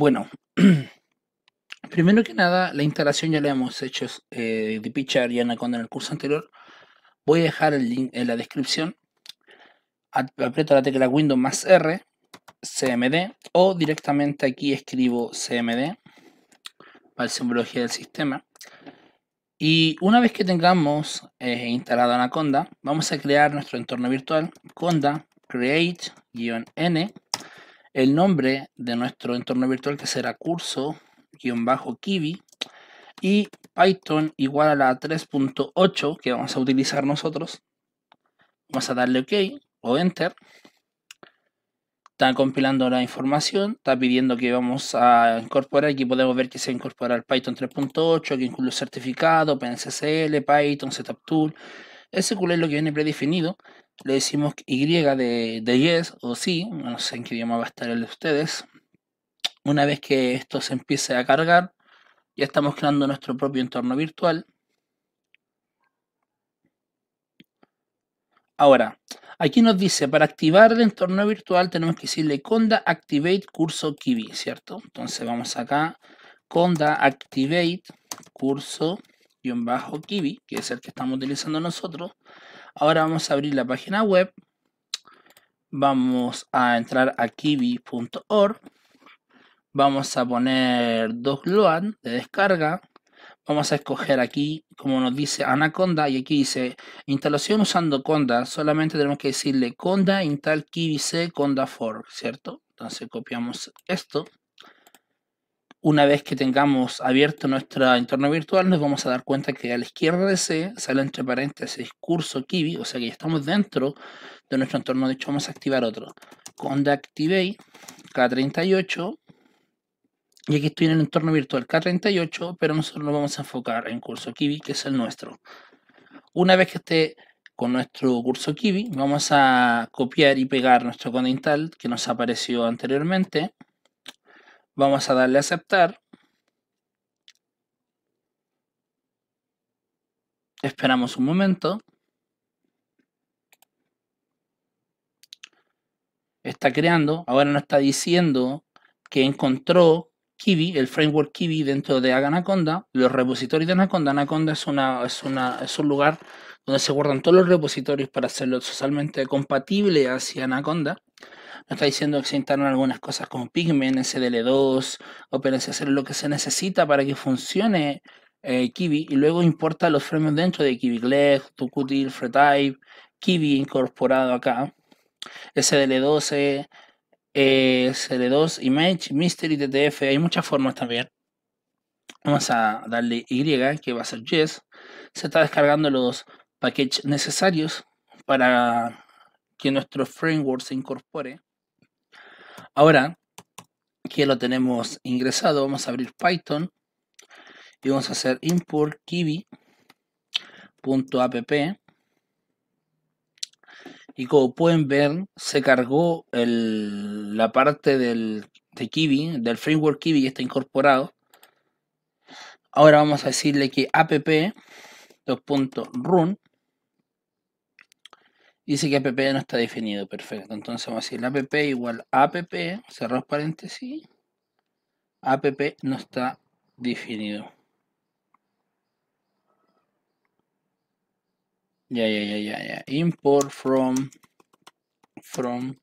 Bueno, primero que nada, la instalación ya la hemos hecho eh, de Pichar y Anaconda en el curso anterior. Voy a dejar el link en la descripción. Aprieto la tecla Windows más R, CMD, o directamente aquí escribo CMD para la simbología del sistema. Y una vez que tengamos eh, instalado Anaconda, vamos a crear nuestro entorno virtual. Conda create-n el nombre de nuestro entorno virtual que será curso-kiwi y Python igual a la 3.8 que vamos a utilizar nosotros. Vamos a darle OK o Enter. Está compilando la información, está pidiendo que vamos a incorporar. Aquí podemos ver que se incorpora el Python 3.8, que incluye certificado, PNCSL, Python, Setup Tool, ese culé es lo que viene predefinido. Le decimos Y de, yes o sí, no sé en qué idioma va a estar el de ustedes. Una vez que esto se empiece a cargar, ya estamos creando nuestro propio entorno virtual. Ahora, aquí nos dice, para activar el entorno virtual tenemos que decirle conda activate curso Kiwi, ¿cierto? Entonces vamos acá, conda activate curso bajo Kiwi, que es el que estamos utilizando nosotros. Ahora vamos a abrir la página web. Vamos a entrar a kiwi.org. Vamos a poner dos load de descarga. Vamos a escoger aquí, como nos dice Anaconda, y aquí dice instalación usando Conda. Solamente tenemos que decirle Conda install Kiwi C Conda for, ¿cierto? Entonces copiamos esto una vez que tengamos abierto nuestro entorno virtual, nos vamos a dar cuenta que a la izquierda de C sale entre paréntesis curso Kiwi, o sea que ya estamos dentro de nuestro entorno. De hecho, vamos a activar otro. Conde K38. Y aquí estoy en el entorno virtual K38, pero nosotros nos vamos a enfocar en curso Kiwi, que es el nuestro. Una vez que esté con nuestro curso Kiwi, vamos a copiar y pegar nuestro Intel que nos apareció anteriormente. Vamos a darle a aceptar. Esperamos un momento. Está creando. Ahora nos está diciendo que encontró Kiwi, el framework Kiwi dentro de Anaconda, los repositorios de Anaconda. Anaconda es, es un lugar donde se guardan todos los repositorios para hacerlo socialmente compatible hacia Anaconda está diciendo que se instalan algunas cosas como Pigmen, SDL2, hacer lo que se necesita para que funcione eh, Kiwi y luego importa los frameworks dentro de Kiwi Gleg, Tukutil, Freetype, Kiwi incorporado acá, SDL12, eh, SDL2, Image, Mystery, TTF, hay muchas formas también. Vamos a darle Y, que va a ser Yes. Se está descargando los packages necesarios para que nuestro framework se incorpore. Ahora que lo tenemos ingresado, vamos a abrir Python y vamos a hacer import kiwi.app y como pueden ver se cargó la parte del, de del framework Kiwi y está incorporado. Ahora vamos a decirle que app.run Dice que app no está definido, perfecto. Entonces vamos a decir app igual app, cerramos paréntesis, app no está definido. Ya, ya, ya, ya, ya. Import from, from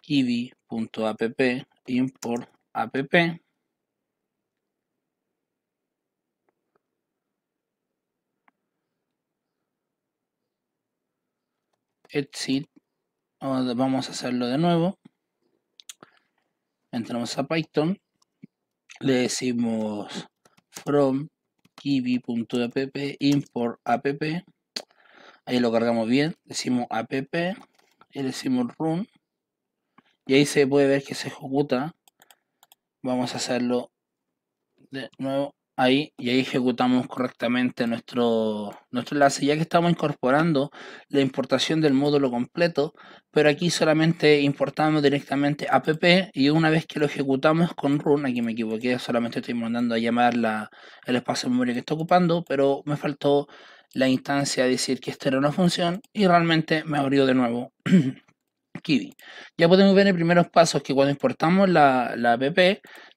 kiwi.app, import app exit vamos a hacerlo de nuevo entramos a python le decimos from kiwi.app import app ahí lo cargamos bien decimos app y decimos run y ahí se puede ver que se ejecuta vamos a hacerlo de nuevo ahí y ahí ejecutamos correctamente nuestro, nuestro enlace, ya que estamos incorporando la importación del módulo completo, pero aquí solamente importamos directamente app y una vez que lo ejecutamos con run, aquí me equivoqué, solamente estoy mandando a llamar el espacio de memoria que está ocupando, pero me faltó la instancia a decir que esto era una función y realmente me abrió de nuevo. Kiwi. Ya podemos ver en primeros pasos que cuando importamos la, la app,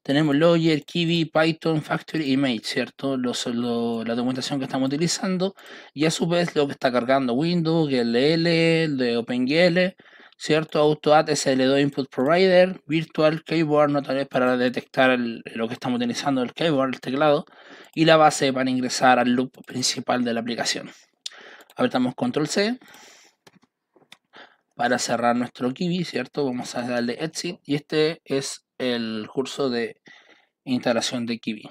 tenemos Logger, Kiwi, Python, Factory Image, ¿cierto? Los, la documentación que estamos utilizando y a su vez lo que está cargando Windows, GLL, de OpenGL, ¿cierto? AutoAd, SL2 Input Provider, Virtual Keyboard, vez para detectar lo que estamos utilizando, el keyboard, el teclado, y la base para ingresar al loop principal de la aplicación. Apretamos Control C, para cerrar nuestro Kiwi, ¿cierto? Vamos a darle Etsy y este es el curso de instalación de Kiwi.